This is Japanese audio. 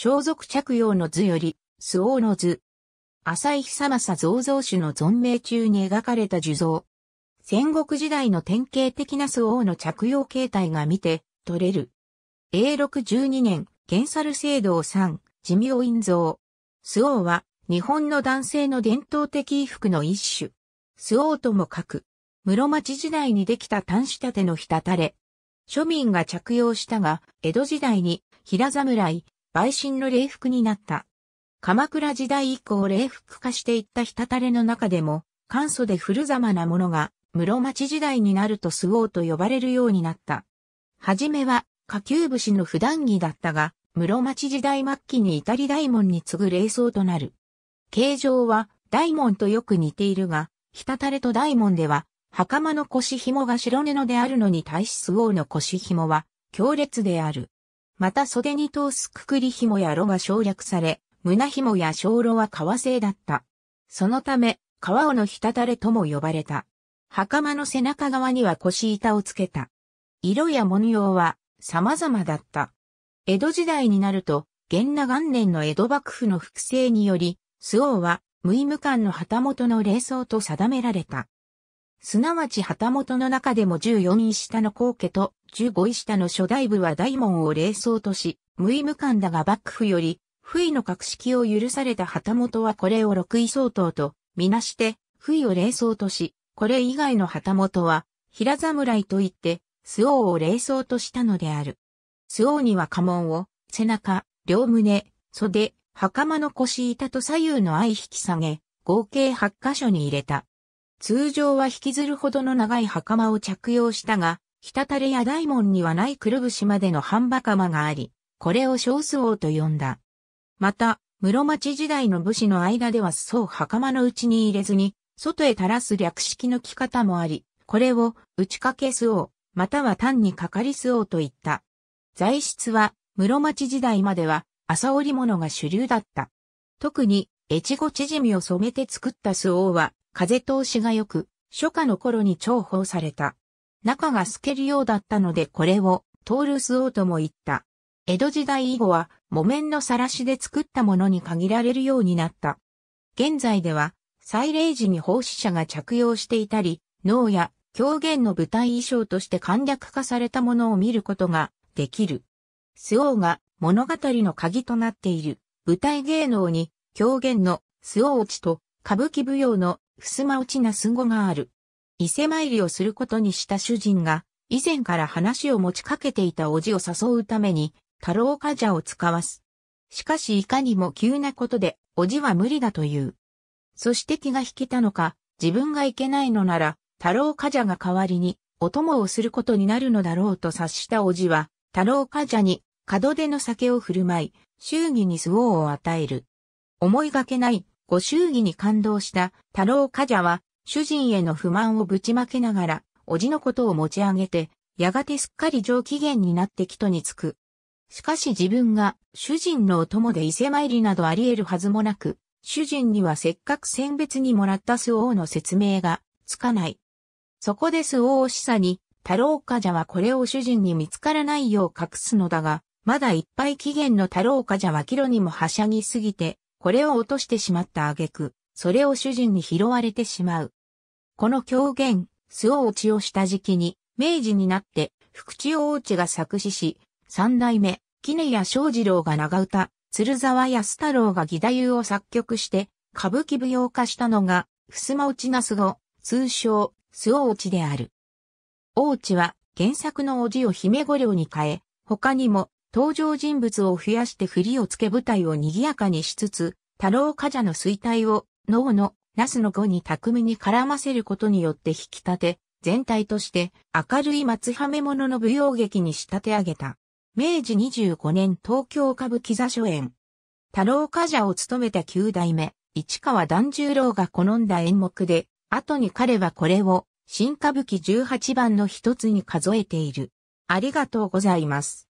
装束着用の図より、オ王の図。浅井久政造像主の存命中に描かれた樹像。戦国時代の典型的なオ王の着用形態が見て、取れる。永禄12年、原猿制度を3、寿命院像。オ王は、日本の男性の伝統的衣服の一種。オ王とも書く。室町時代にできた端子立ての滴れ。庶民が着用したが、江戸時代に、平侍、売信の礼服になった。鎌倉時代以降礼服化していった日たたれの中でも、簡素で古様なものが、室町時代になるとス王と呼ばれるようになった。はじめは、下級武士の普段着だったが、室町時代末期に至り大門に次ぐ礼装となる。形状は、大門とよく似ているが、ひたたれと大門では、袴の腰紐が白布であるのに対しス王の腰紐は、強烈である。また袖に通すくくり紐や炉が省略され、胸紐や小炉は革製だった。そのため、革尾のひたたれとも呼ばれた。袴の背中側には腰板をつけた。色や文様は様々だった。江戸時代になると、元那元年の江戸幕府の複製により、周王は、無意無感の旗本の霊装と定められた。すなわち旗本の中でも14位下の皇家と15位下の諸大部は大門を霊装とし、無意無感だが幕府より、不意の格式を許された旗本はこれを6位相当と、みなして、不意を霊装とし、これ以外の旗本は、平侍と言って、周王を霊装としたのである。周王には家紋を、背中、両胸、袖、袴の腰板と左右の相引き下げ、合計8箇所に入れた。通常は引きずるほどの長い袴を着用したが、たたれや大門にはないくるぶしまでの半ば袴があり、これを小須王と呼んだ。また、室町時代の武士の間では裾を袴の内に入れずに、外へ垂らす略式の着方もあり、これを打ち掛け巣王、または単にかかり巣王と言った。材質は、室町時代までは、朝織物が主流だった。特に、越後縮みを染めて作った巣王は、風通しが良く、初夏の頃に重宝された。中が透けるようだったのでこれをトールスオーとも言った。江戸時代以後は木綿のさらしで作ったものに限られるようになった。現在では、祭礼時に奉仕者が着用していたり、能や狂言の舞台衣装として簡略化されたものを見ることができる。スオーが物語の鍵となっている舞台芸能に狂言のスオーチと歌舞伎舞踊の襖落ちなすんごがある。伊勢参りをすることにした主人が、以前から話を持ちかけていたおじを誘うために、太郎冠者を使わす。しかしいかにも急なことで、おじは無理だという。そして気が引けたのか、自分がいけないのなら、太郎冠者が代わりに、お供をすることになるのだろうと察したおじは、太郎冠者に、門出の酒を振る舞い、祝儀に巣王を与える。思いがけないご祝儀に感動した太郎冠者は主人への不満をぶちまけながら、おじのことを持ち上げて、やがてすっかり上機嫌になって人につく。しかし自分が主人のお供で伊勢参りなどあり得るはずもなく、主人にはせっかく選別にもらった巣王の説明がつかない。そこで巣王示唆に、太郎冠者はこれを主人に見つからないよう隠すのだが、まだいっぱい期限の太郎冠者はキ路にもはしゃぎすぎて、これを落としてしまった挙句、それを主人に拾われてしまう。この狂言、を落ちをした時期に、明治になって、福地大地が作詞し、三代目、杵屋正次郎が長唄、鶴沢安太郎が義太夫を作曲して、歌舞伎舞踊化したのが、襖落ちなす語、通称、を落ちである。大地は、原作のおじを姫御領に変え、他にも、登場人物を増やして振りをつけ舞台を賑やかにしつつ、太郎冠者の衰退を脳のナスの語に巧みに絡ませることによって引き立て、全体として明るい松はめ物の舞踊劇に仕立て上げた。明治25年東京歌舞伎座初演。太郎冠者を務めた九代目、市川團十郎が好んだ演目で、後に彼はこれを新歌舞伎18番の一つに数えている。ありがとうございます。